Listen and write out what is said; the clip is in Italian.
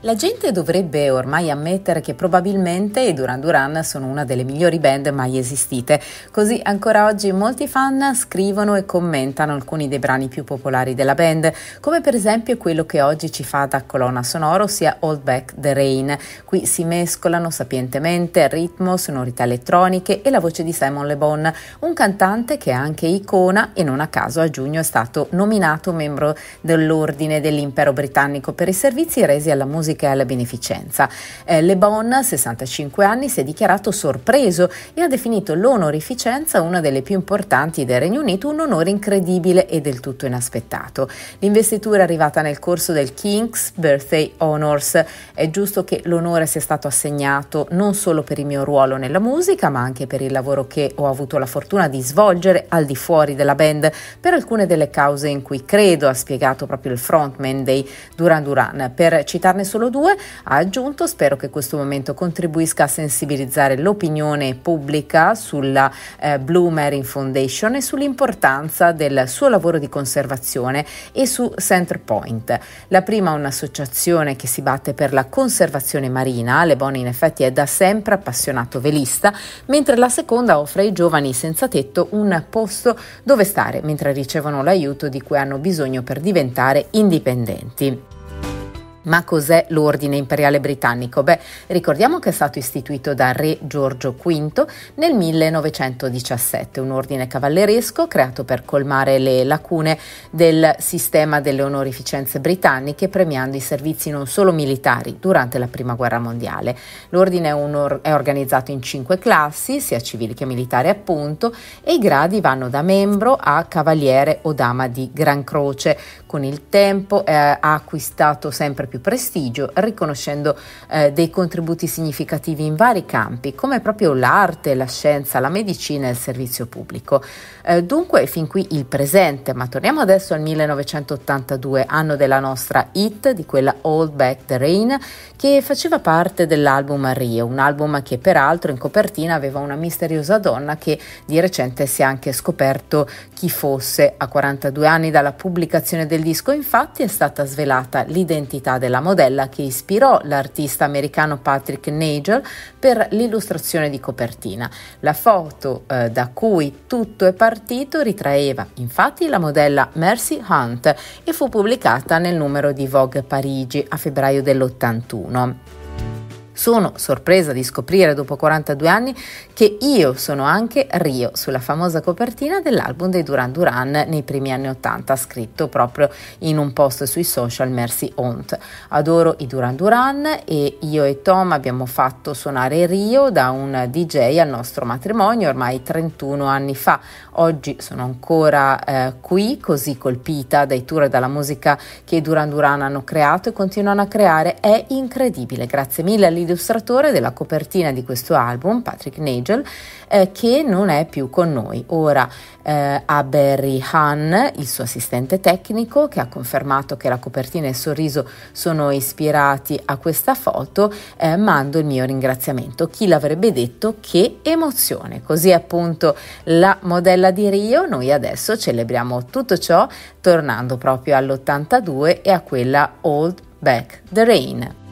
La gente dovrebbe ormai ammettere che probabilmente i Duran Duran sono una delle migliori band mai esistite, così ancora oggi molti fan scrivono e commentano alcuni dei brani più popolari della band, come per esempio quello che oggi ci fa da colonna sonora, ossia Hold Back the Rain. Qui si mescolano sapientemente ritmo, sonorità elettroniche e la voce di Simon Le Bon, un cantante che è anche icona e non a caso a giugno è stato nominato membro dell'Ordine dell'Impero Britannico per i servizi resi alla musica musica e alla beneficenza. Eh, Le Bon, 65 anni, si è dichiarato sorpreso e ha definito l'onorificenza una delle più importanti del Regno Unito, un onore incredibile e del tutto inaspettato. L'investitura è arrivata nel corso del King's Birthday Honors. È giusto che l'onore sia stato assegnato non solo per il mio ruolo nella musica, ma anche per il lavoro che ho avuto la fortuna di svolgere al di fuori della band per alcune delle cause in cui credo, ha spiegato proprio il frontman dei Duran Duran. Per citarne solo solo due, ha aggiunto spero che questo momento contribuisca a sensibilizzare l'opinione pubblica sulla eh, Blue Marine Foundation e sull'importanza del suo lavoro di conservazione e su Centerpoint. La prima è un'associazione che si batte per la conservazione marina, Le Boni in effetti è da sempre appassionato velista, mentre la seconda offre ai giovani senza tetto un posto dove stare mentre ricevono l'aiuto di cui hanno bisogno per diventare indipendenti. Ma cos'è l'ordine imperiale britannico? Beh, ricordiamo che è stato istituito da re Giorgio V nel 1917, un ordine cavalleresco creato per colmare le lacune del sistema delle onorificenze britanniche, premiando i servizi non solo militari durante la Prima Guerra Mondiale. L'ordine è, or- è organizzato in cinque classi, sia civili che militari appunto, e i gradi vanno da membro a cavaliere o dama di Gran Croce. Con il tempo eh, ha acquistato sempre più più prestigio, riconoscendo eh, dei contributi significativi in vari campi, come proprio l'arte, la scienza, la medicina e il servizio pubblico. Eh, dunque, fin qui il presente, ma torniamo adesso al 1982, anno della nostra hit, di quella Old Back the Rain, che faceva parte dell'album Rio, un album che peraltro in copertina aveva una misteriosa donna che di recente si è anche scoperto chi fosse. A 42 anni dalla pubblicazione del disco, infatti, è stata svelata l'identità del della modella che ispirò l'artista americano Patrick Nagel per l'illustrazione di copertina. La foto eh, da cui tutto è partito ritraeva infatti la modella Mercy Hunt e fu pubblicata nel numero di Vogue Parigi a febbraio dell'81. Sono sorpresa di scoprire dopo 42 anni che io sono anche Rio sulla famosa copertina dell'album dei Duran Duran nei primi anni 80 scritto proprio in un post sui social Mercy Haunt. Adoro i Duran Duran e io e Tom abbiamo fatto suonare Rio da un DJ al nostro matrimonio ormai 31 anni fa. Oggi sono ancora eh, qui così colpita dai tour e dalla musica che i Duran Duran hanno creato e continuano a creare. È incredibile. Grazie mille Lili l'illustratore della copertina di questo album, Patrick Nagel, eh, che non è più con noi. Ora eh, a Barry Hahn, il suo assistente tecnico, che ha confermato che la copertina e il sorriso sono ispirati a questa foto, eh, mando il mio ringraziamento. Chi l'avrebbe detto? Che emozione! Così appunto la modella di Rio, noi adesso celebriamo tutto ciò tornando proprio all'82 e a quella Old Back the Rain.